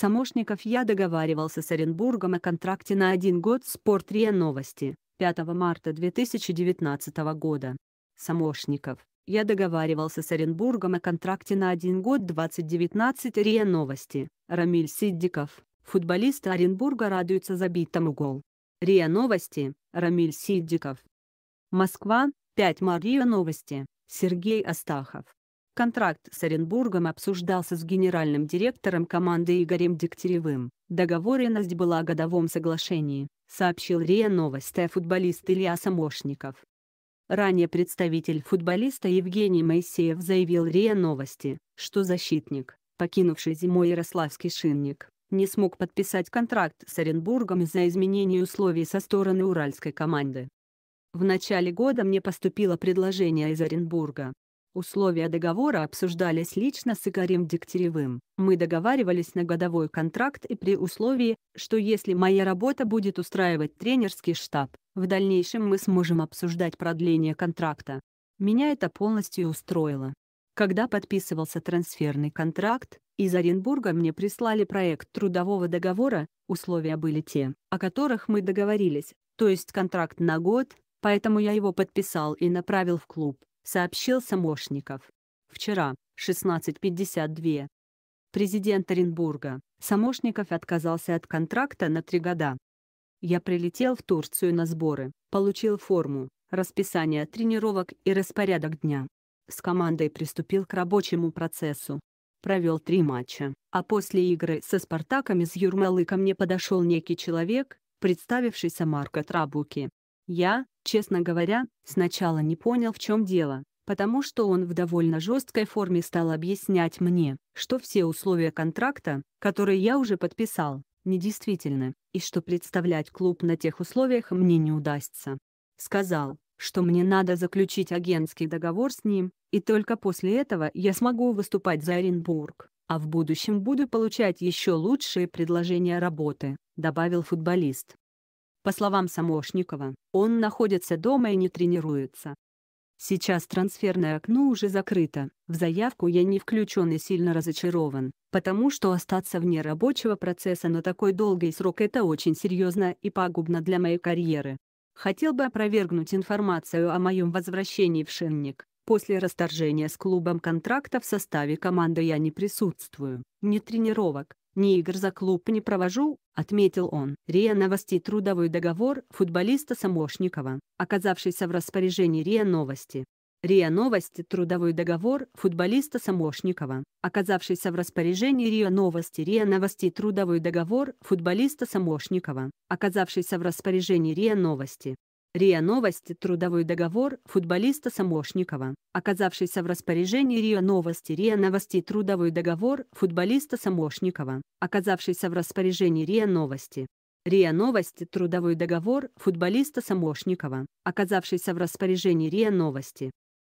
Самошников я договаривался с Оренбургом о контракте на один год с порт РИА Новости 5 марта 2019 года. Самошников. Я договаривался с Оренбургом о контракте на один год 2019 РИА Новости. Рамиль Сиддиков. футболист Оренбурга радуется забитому гол. РИА Новости. Рамиль Сиддиков. Москва. 5 мар РИА Новости. Сергей Астахов контракт с Оренбургом обсуждался с генеральным директором команды Игорем Дегтяревым. Договоренность была о годовом соглашении, сообщил РИА Новости футболист Илья Самошников. Ранее представитель футболиста Евгений Моисеев заявил РИА Новости, что защитник, покинувший зимой Ярославский шинник, не смог подписать контракт с Оренбургом из-за изменений условий со стороны уральской команды. В начале года мне поступило предложение из Оренбурга, Условия договора обсуждались лично с Игорем Дегтяревым. Мы договаривались на годовой контракт и при условии, что если моя работа будет устраивать тренерский штаб, в дальнейшем мы сможем обсуждать продление контракта. Меня это полностью устроило. Когда подписывался трансферный контракт, из Оренбурга мне прислали проект трудового договора, условия были те, о которых мы договорились, то есть контракт на год, поэтому я его подписал и направил в клуб сообщил Самошников. Вчера, 16.52. Президент Оренбурга, Самошников отказался от контракта на три года. Я прилетел в Турцию на сборы, получил форму, расписание тренировок и распорядок дня. С командой приступил к рабочему процессу. Провел три матча, а после игры со «Спартаком» из Юрмалы ко мне подошел некий человек, представившийся Марко Трабуки. Я, Честно говоря, сначала не понял, в чем дело, потому что он в довольно жесткой форме стал объяснять мне, что все условия контракта, которые я уже подписал, недействительны, и что представлять клуб на тех условиях мне не удастся. Сказал, что мне надо заключить агентский договор с ним, и только после этого я смогу выступать за Оренбург, а в будущем буду получать еще лучшие предложения работы, добавил футболист. По словам Самошникова, он находится дома и не тренируется. Сейчас трансферное окно уже закрыто, в заявку я не включен и сильно разочарован, потому что остаться вне рабочего процесса на такой долгий срок это очень серьезно и пагубно для моей карьеры. Хотел бы опровергнуть информацию о моем возвращении в Шинник. После расторжения с клубом контракта в составе команды я не присутствую, ни тренировок, «Ни игр за клуб не провожу», — отметил он. РИА Новости трудовой договор футболиста Самошникова, оказавшийся в распоряжении РИА Новости. РИА Новости трудовой договор футболиста Самошникова, оказавшийся в распоряжении РИА Новости РИА Новости трудовой договор футболиста Самошникова, оказавшийся в распоряжении РИА Новости. РИА Новости трудовой договор футболиста Самошникова. Оказавшийся в распоряжении РИА Новости РИА Новости трудовой договор футболиста Самошникова. Оказавшийся в распоряжении РИА Новости. РИА Новости трудовой договор футболиста Самошникова. Оказавшийся в распоряжении РИА Новости.